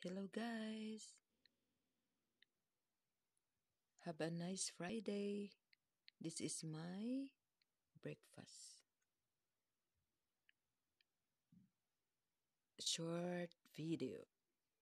Hello, guys. Have a nice Friday. This is my breakfast. Short video.